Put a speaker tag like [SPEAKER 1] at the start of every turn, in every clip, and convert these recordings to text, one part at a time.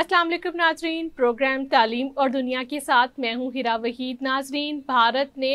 [SPEAKER 1] अस्सलाम वालेकुम नाजरीन प्रोग्राम तालीम और दुनिया के साथ मैं हूं हिरा वहीद नाजरीन भारत ने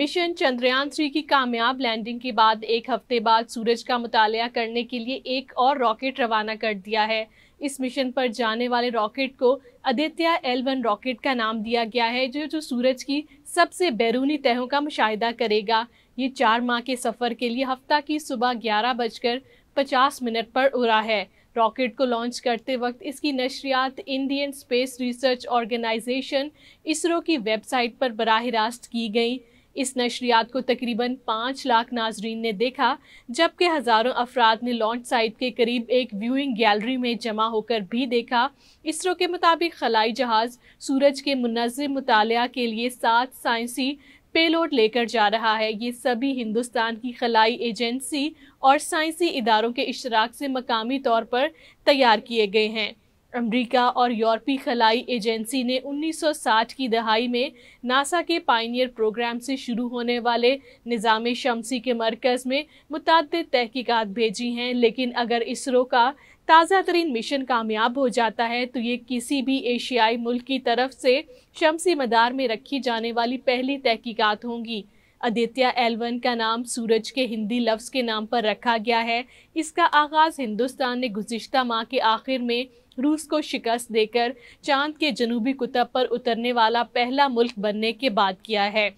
[SPEAKER 1] मिशन चंद्रयान थ्री की कामयाब लैंडिंग के बाद एक हफ्ते बाद सूरज का मुताल करने के लिए एक और रॉकेट रवाना कर दिया है इस मिशन पर जाने वाले रॉकेट को आदित्य एल वन रॉकेट का नाम दिया गया है जो जो सूरज की सबसे बैरूनी तहों का मुशाहिदा करेगा ये चार माह के सफ़र के लिए हफ्ता की सुबह ग्यारह बजकर पचास मिनट पर उड़ा है रॉकेट को लॉन्च करते वक्त इसकी नशरियात Indian Space Research Organisation ISRO की वेबसाइट पर बरह रास्त की गई इस नशरियात को तकरीबन पाँच लाख नाजरीन ने देखा जबकि हज़ारों अफराद ने लॉन्च साइट के करीब एक व्यूइंग गैलरी में जमा होकर भी देखा इसरो के मुताबिक खलाई जहाज़ सूरज के मुनज़म मुताल के लिए सात साइंसी पेलोड लेकर जा रहा है ये सभी हिंदुस्तान की खलाई एजेंसी और साइंसी इदारों के इशराक से मकामी तौर पर तैयार किए गए हैं अमेरिका और यूरोपीय खलाई एजेंसी ने 1960 की दहाई में नासा के पाइनियर प्रोग्राम से शुरू होने वाले निज़ाम शमसी के मरकज़ में मुतद तहकीक़ात भेजी हैं लेकिन अगर इसरो का ताज़ा तरीन मिशन कामयाब हो जाता है तो ये किसी भी एशियाई मुल्क की तरफ से शमसी मदार में रखी जाने वाली पहली तहकीक़ात होंगी आदित्य एलवन का नाम सूरज के हिंदी लफ्ज़ के नाम पर रखा गया है इसका आगाज़ हिंदुस्तान ने गुज्त माह के आखिर में रूस को शिकस्त देकर चांद के जनूबी कुतब पर उतरने वाला पहला मुल्क बनने के बाद किया है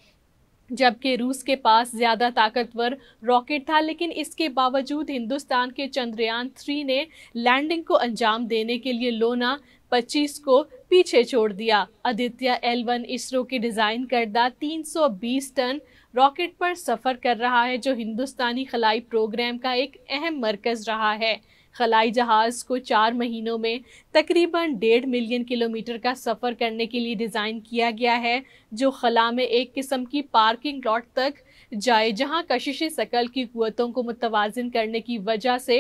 [SPEAKER 1] जबकि रूस के पास ज़्यादा ताकतवर रॉकेट था लेकिन इसके बावजूद हिंदुस्तान के चंद्रयान थ्री ने लैंडिंग को अंजाम देने के लिए लोना 25 को पीछे छोड़ दिया आदित्य एल वन इसरो के डिज़ाइन करदा 320 टन रॉकेट पर सफ़र कर रहा है जो हिंदुस्तानी खलाई प्रोग्राम का एक अहम मरकज़ रहा है खलाई जहाज़ को चार महीनों में तकरीबन डेढ़ मिलियन किलोमीटर का सफ़र करने के लिए डिज़ाइन किया गया है जो खला में एक किस्म की पार्किंग लॉट तक जाए जहां कशिश शकल की क़वतों को मुतवाजन करने की वजह से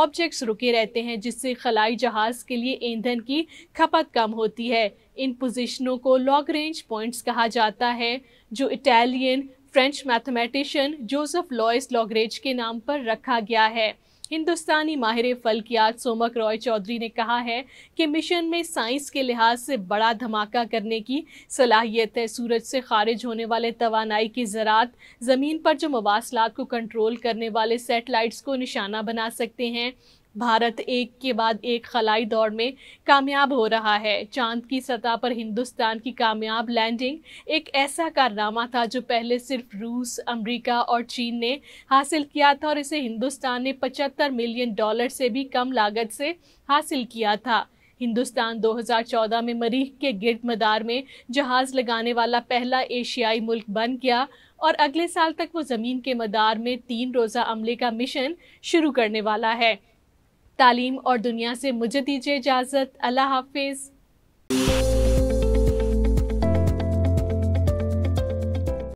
[SPEAKER 1] ऑब्जेक्ट्स रुके रहते हैं जिससे खलाई जहाज़ के लिए ईंधन की खपत कम होती है इन पोजिशनों को लॉन्ग रेंज पॉइंट्स कहा जाता है जो Italian French mathematician Joseph Louis Lagrange के नाम पर रखा गया है हिंदुस्तानी माहिर फल्कियात सोमक रॉय चौधरी ने कहा है कि मिशन में साइंस के लिहाज से बड़ा धमाका करने की सलाहियत है सूरज से खारिज होने वाले तोानाई की ज़रात ज़मीन पर जो मवासलात को कंट्रोल करने वाले सेटेलाइट्स को निशाना बना सकते हैं भारत एक के बाद एक खलाई दौड़ में कामयाब हो रहा है चांद की सतह पर हिंदुस्तान की कामयाब लैंडिंग एक ऐसा कारनामा था जो पहले सिर्फ रूस अमेरिका और चीन ने हासिल किया था और इसे हिंदुस्तान ने 75 मिलियन डॉलर से भी कम लागत से हासिल किया था हिंदुस्तान 2014 में मरीख के गिरद मदार में जहाज़ लगाने वाला पहला एशियाई मुल्क बन गया और अगले साल तक वो ज़मीन के मदार में तीन रोज़ा अमले का मिशन शुरू करने वाला है तालीम और दुनिया से मुझे दीजिए इजाज़त अल्लाह हाफिज़